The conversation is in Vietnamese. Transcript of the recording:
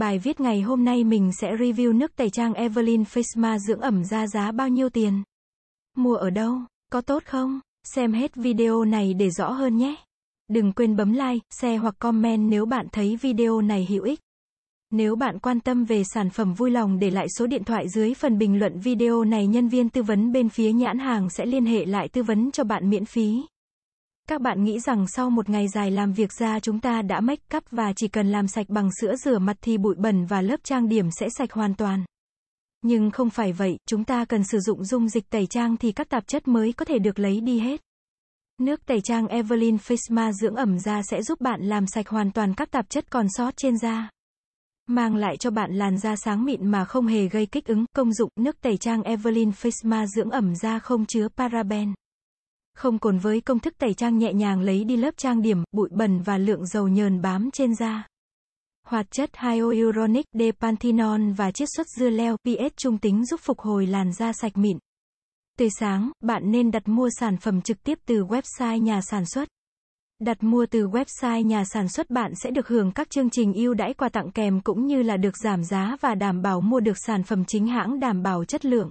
Bài viết ngày hôm nay mình sẽ review nước tẩy trang Evelyn Face Mask dưỡng ẩm ra giá bao nhiêu tiền. Mua ở đâu? Có tốt không? Xem hết video này để rõ hơn nhé. Đừng quên bấm like, share hoặc comment nếu bạn thấy video này hữu ích. Nếu bạn quan tâm về sản phẩm vui lòng để lại số điện thoại dưới phần bình luận video này nhân viên tư vấn bên phía nhãn hàng sẽ liên hệ lại tư vấn cho bạn miễn phí. Các bạn nghĩ rằng sau một ngày dài làm việc ra chúng ta đã make up và chỉ cần làm sạch bằng sữa rửa mặt thì bụi bẩn và lớp trang điểm sẽ sạch hoàn toàn. Nhưng không phải vậy, chúng ta cần sử dụng dung dịch tẩy trang thì các tạp chất mới có thể được lấy đi hết. Nước tẩy trang Evelyn Face Ma dưỡng ẩm da sẽ giúp bạn làm sạch hoàn toàn các tạp chất còn sót trên da. Mang lại cho bạn làn da sáng mịn mà không hề gây kích ứng. Công dụng nước tẩy trang Evelyn Face Ma dưỡng ẩm da không chứa paraben không còn với công thức tẩy trang nhẹ nhàng lấy đi lớp trang điểm, bụi bẩn và lượng dầu nhờn bám trên da. Hoạt chất hyaluronic, depanthenol và chiết xuất dưa leo, PS trung tính giúp phục hồi làn da sạch mịn. Tươi sáng, bạn nên đặt mua sản phẩm trực tiếp từ website nhà sản xuất. Đặt mua từ website nhà sản xuất bạn sẽ được hưởng các chương trình ưu đãi quà tặng kèm cũng như là được giảm giá và đảm bảo mua được sản phẩm chính hãng đảm bảo chất lượng.